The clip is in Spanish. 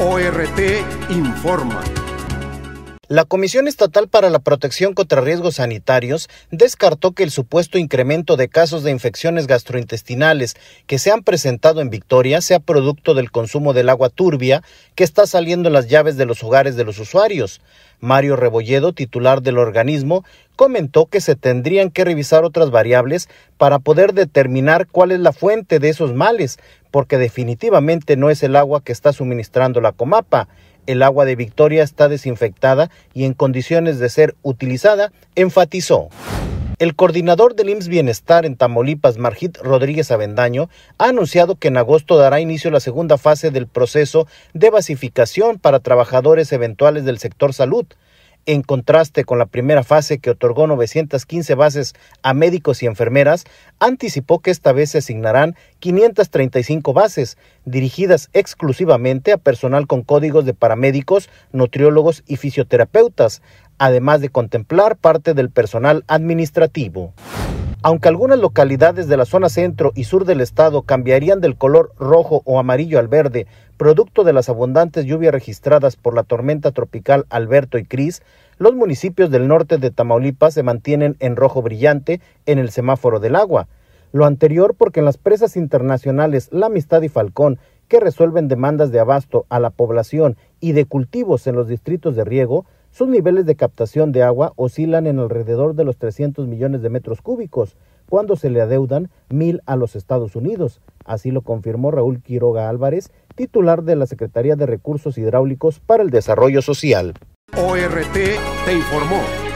ORT Informa. La Comisión Estatal para la Protección contra Riesgos Sanitarios descartó que el supuesto incremento de casos de infecciones gastrointestinales que se han presentado en Victoria sea producto del consumo del agua turbia que está saliendo en las llaves de los hogares de los usuarios. Mario Rebolledo, titular del organismo, comentó que se tendrían que revisar otras variables para poder determinar cuál es la fuente de esos males, porque definitivamente no es el agua que está suministrando la Comapa el agua de Victoria está desinfectada y en condiciones de ser utilizada, enfatizó. El coordinador del IMSS Bienestar en Tamaulipas, Margit Rodríguez Avendaño, ha anunciado que en agosto dará inicio la segunda fase del proceso de basificación para trabajadores eventuales del sector salud en contraste con la primera fase que otorgó 915 bases a médicos y enfermeras, anticipó que esta vez se asignarán 535 bases dirigidas exclusivamente a personal con códigos de paramédicos, nutriólogos y fisioterapeutas, además de contemplar parte del personal administrativo. Aunque algunas localidades de la zona centro y sur del estado cambiarían del color rojo o amarillo al verde, producto de las abundantes lluvias registradas por la tormenta tropical Alberto y Cris, los municipios del norte de Tamaulipas se mantienen en rojo brillante en el semáforo del agua. Lo anterior porque en las presas internacionales La Amistad y Falcón, que resuelven demandas de abasto a la población y de cultivos en los distritos de riego, sus niveles de captación de agua oscilan en alrededor de los 300 millones de metros cúbicos, cuando se le adeudan mil a los Estados Unidos. Así lo confirmó Raúl Quiroga Álvarez, titular de la Secretaría de Recursos Hidráulicos para el Desarrollo Social. ORT te informó.